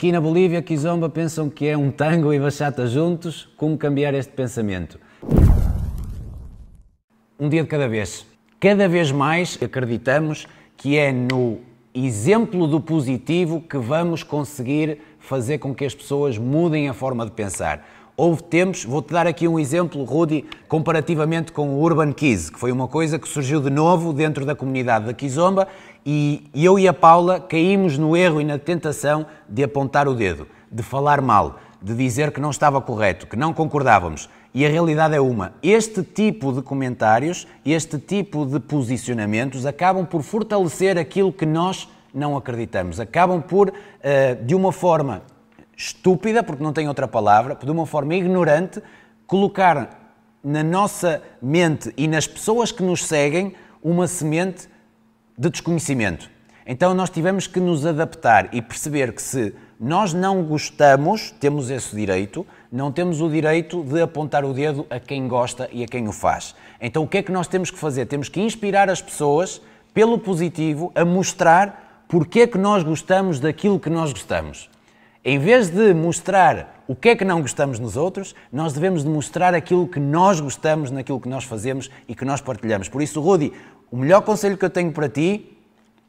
Aqui na Bolívia, Kizomba pensam que é um tango e bachata juntos. Como cambiar este pensamento? Um dia de cada vez. Cada vez mais acreditamos que é no exemplo do positivo que vamos conseguir fazer com que as pessoas mudem a forma de pensar. Houve tempos, vou-te dar aqui um exemplo, Rudi, comparativamente com o Urban Keys, que foi uma coisa que surgiu de novo dentro da comunidade da Kizomba e eu e a Paula caímos no erro e na tentação de apontar o dedo, de falar mal, de dizer que não estava correto, que não concordávamos. E a realidade é uma: este tipo de comentários, este tipo de posicionamentos acabam por fortalecer aquilo que nós não acreditamos, acabam por, eh, de uma forma estúpida, porque não tem outra palavra, de uma forma ignorante, colocar na nossa mente e nas pessoas que nos seguem uma semente de desconhecimento. Então nós tivemos que nos adaptar e perceber que se nós não gostamos, temos esse direito, não temos o direito de apontar o dedo a quem gosta e a quem o faz. Então o que é que nós temos que fazer? Temos que inspirar as pessoas pelo positivo a mostrar porque é que nós gostamos daquilo que nós gostamos. Em vez de mostrar o que é que não gostamos nos outros, nós devemos demonstrar aquilo que nós gostamos naquilo que nós fazemos e que nós partilhamos. Por isso, Rudi, o melhor conselho que eu tenho para ti,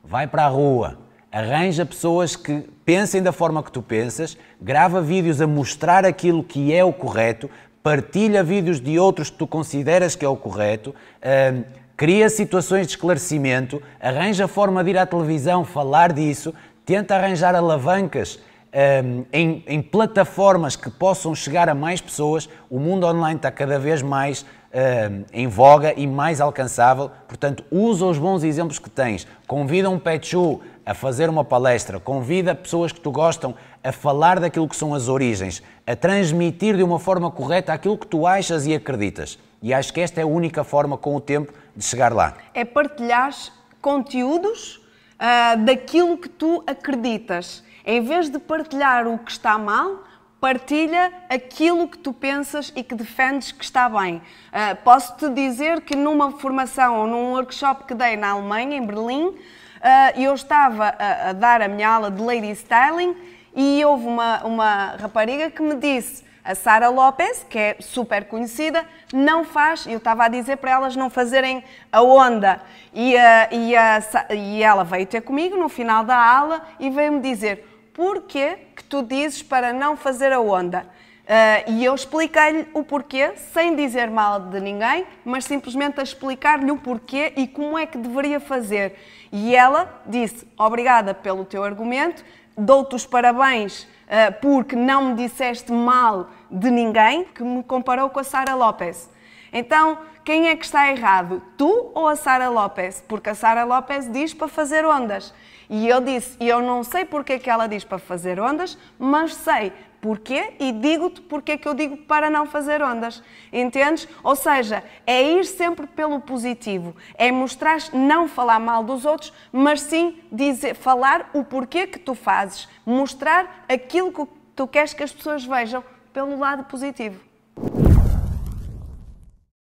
vai para a rua, arranja pessoas que pensem da forma que tu pensas, grava vídeos a mostrar aquilo que é o correto, partilha vídeos de outros que tu consideras que é o correto, hum, cria situações de esclarecimento, arranja forma de ir à televisão falar disso, tenta arranjar alavancas um, em, em, plataformas que possam chegar a mais pessoas, o mundo online está cada vez mais um, em voga e mais alcançável. Portanto, usa os bons exemplos que tens. Convida um pet pechu a fazer uma palestra, convida pessoas que tu gostam a falar daquilo que são as origens, a transmitir de uma forma correta aquilo que tu achas e acreditas. E acho que esta é a única forma com o tempo de chegar lá. É partilhar conteúdos uh, daquilo que tu acreditas em vez de partilhar o que está mal, partilha aquilo que tu pensas e que defendes que está bem. Uh, Posso-te dizer que numa formação ou num workshop que dei na Alemanha, em Berlim, uh, eu estava a, a, dar a minha aula de Lady Styling e houve uma, uma rapariga que me disse. A Sara Lopes, que é super conhecida, não faz, eu estava a dizer para elas não fazerem a onda. E, ah, e, a, e ela veio ter comigo no final da aula e veio-me dizer: porquê que tu dizes para não fazer a onda. Uh, e eu expliquei-lhe o porquê, sem dizer mal de ninguém, mas simplesmente a explicar-lhe o porquê e como é que deveria fazer. E ela disse: Obrigada pelo teu argumento, dou-te os parabéns uh, porque não me disseste mal de ninguém, que me comparou com a Sara Lopes. Então, quem é que está errado? Tu ou a Sara Lopes? Porque a Sara Lopes diz para fazer ondas. E eu disse, e eu não sei porque é que ela diz para fazer ondas, mas sei porquê e digo-te porque é que eu digo para não fazer ondas. Entendes? Ou seja, é ir sempre pelo positivo, é mostrar não falar mal dos outros, mas sim dizer, falar o porquê que tu fazes, mostrar aquilo que tu queres que as pessoas vejam pelo lado positivo.